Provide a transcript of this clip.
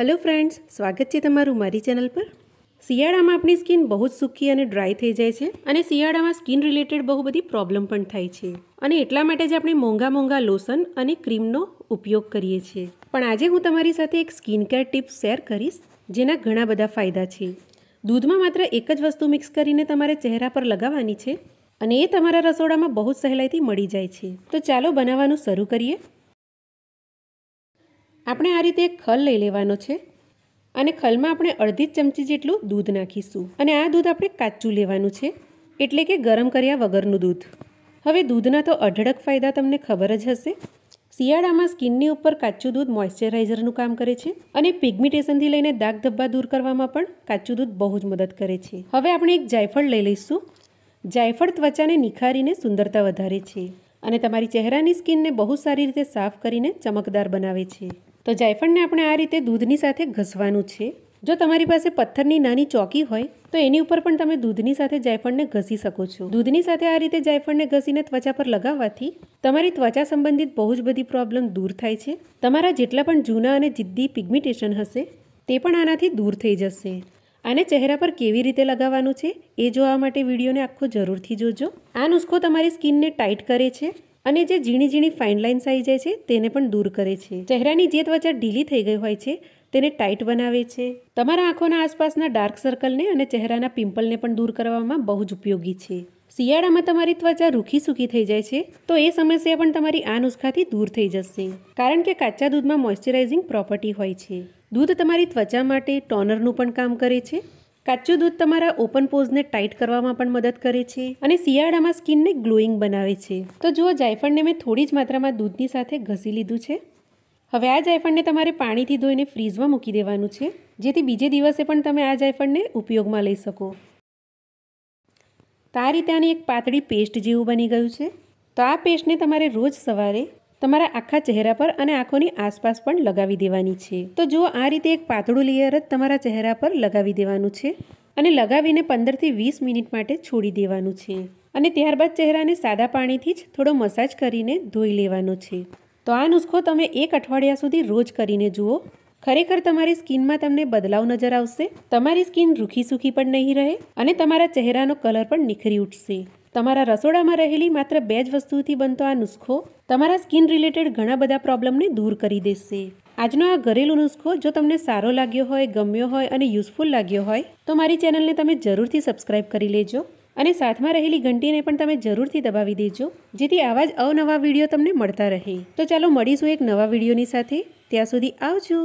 hello friends સ્વાગત છે તમારું મારી ચેનલ પર શિયાળામાં આપણી સ્કિન બહુ જ સૂકી અને ડ્રાય થઈ જાય છે અને શિયાળામાં સ્કિન રિલેટેડ બહુ બધી પ્રોબ્લેમ પણ થાય છે અને એટલા માટે જ આપણે મોંઘા મોંઘા લોશન અને ક્રીમનો ઉપયોગ કરીએ છીએ પણ આજે હું તમારી સાથે એક સ્કિન કેર ટિપ્સ શેર કરીશ જેના ઘણા બધા ફાયદા છે દૂધમાં માત્ર એક જ વસ્તુ મિક્સ કરીને તમારે ચહેરા પર લગાવવાની છે અને એ તમારા રસોડામાં બહુ જ સહેલાઈથી મળી જાય છે તો ચાલો બનાવવાનું શરૂ કરીએ આપણે આ રીતે એક ખલ લઈ લેવાનો છે અને ખલમાં આપણે અડધી ચમચી જેટલું દૂધ નાખીશું અને આ દૂધ આપણે કાચું લેવાનું છે એટલે કે ગરમ કર્યા વગરનું દૂધ હવે દૂધના તો અઢળક ફાયદા તમને ખબર જ હશે શિયાળામાં સ્કિનની ઉપર કાચું દૂધ મોઇશ્ચરાઇઝરનું કામ કરે છે અને પિગમિટેશનથી લઈને દાગ ધબ્બા દૂર કરવામાં પણ કાચું દૂધ બહુ જ મદદ કરે છે હવે આપણે એક જાયફળ લઈ લઈશું જાયફળ ત્વચાને નિખારીને સુંદરતા વધારે છે અને તમારી ચહેરાની સ્કિનને બહુ સારી રીતે સાફ કરીને ચમકદાર બનાવે છે તો જાયફળને આપણે આ રીતે દૂધની સાથે ઘસવાનું છે જો તમારી પાસે પથ્થરની નાની ચોકી હોય તો એની ઉપર પણ તમે દૂધની સાથે જાયફળને ઘસી શકો છો દૂધની સાથે આ રીતે જાયફળને ઘસીને ત્વચા પર લગાવવાથી તમારી ત્વચા સંબંધિત બહુ જ બધી પ્રોબ્લેમ દૂર થાય છે તમારા જેટલા પણ જૂના અને જિદ્દી પિગ્મિટેશન હશે તે પણ આનાથી દૂર થઈ જશે આને ચહેરા પર કેવી રીતે લગાવવાનું છે એ જોવા માટે વિડીયોને આખો જરૂરથી જોજો આ નુસ્ખો તમારી સ્કિનને ટાઈટ કરે છે અને જે ઝીણી ઝીણી ફાઇન લાઇન્સ આવી જાય છે તેને પણ દૂર કરે છે ચહેરાની જે ત્વચા ઢીલી થઈ ગઈ હોય છે તેને ટાઇટ બનાવે છે તમારા આંખોના આસપાસના ડાર્ક સર્કલને અને ચહેરાના પિમ્પલને પણ દૂર કરવામાં બહુ જ ઉપયોગી છે શિયાળામાં તમારી ત્વચા રૂખી સૂકી થઈ જાય છે તો એ સમસ્યા પણ તમારી આ નુસ્ખાથી દૂર થઈ જશે કારણ કે કાચા દૂધમાં મોઇશ્ચરાઇઝિંગ પ્રોપર્ટી હોય છે દૂધ તમારી ત્વચા માટે ટોનરનું પણ કામ કરે છે કાચું દૂધ તમારા ઓપન પોઝને ટાઈટ કરવામાં પણ મદદ કરે છે અને શિયાળામાં સ્કિનને ગ્લોઈંગ બનાવે છે તો જુઓ જાયફળને મેં થોડી જ માત્રામાં દૂધની સાથે ઘસી લીધું છે હવે આ જાયફળને તમારે પાણીથી ધોઈને ફ્રીઝમાં મૂકી દેવાનું છે જેથી બીજે દિવસે પણ તમે આ જાયફળને ઉપયોગમાં લઈ શકો તો આ રીતે આની એક પાતળી પેસ્ટ જેવું બની ગયું છે તો આ પેસ્ટને તમારે રોજ સવારે તમારા આખા ચહેરા પર અને આંખોની આસપાસ પણ લગાવી દેવાની છે તો જો આ રીતે એક પાતળું લેયર જ તમારા ચહેરા પર લગાવી દેવાનું છે અને લગાવીને પંદરથી વીસ મિનિટ માટે છોડી દેવાનું છે અને ત્યારબાદ ચહેરાને સાદા પાણીથી જ થોડો મસાજ કરીને ધોઈ લેવાનો છે તો આ નુસ્ખો તમે એક અઠવાડિયા સુધી રોજ કરીને જુઓ ખરેખર તમારી સ્કિનમાં તમને બદલાવ નજર આવશે તમારી સ્કિન રૂખી સૂખી પણ નહીં રહે અને તમારા ચહેરાનો કલર પણ નિખરી ઉઠશે તમારા રસોડામાં રહેલી માત્ર બે જ વસ્તુથી બનતો આ નુસ્ખો તમારા સ્કિન રિલેટેડ ઘણા બધા પ્રોબ્લેમને દૂર કરી દેશે આજનો આ ઘરેલું નુસ્ખો જો તમને સારો લાગ્યો હોય ગમ્યો હોય અને યુઝફુલ લાગ્યો હોય તો મારી ચેનલને તમે જરૂરથી સબસ્ક્રાઇબ કરી લેજો અને સાથમાં રહેલી ઘંટીને પણ તમે જરૂરથી દબાવી દેજો જેથી આવા જ અવનવા વિડીયો તમને મળતા રહે તો ચાલો મળીશું એક નવા વિડીયોની સાથે ત્યાં સુધી આવજો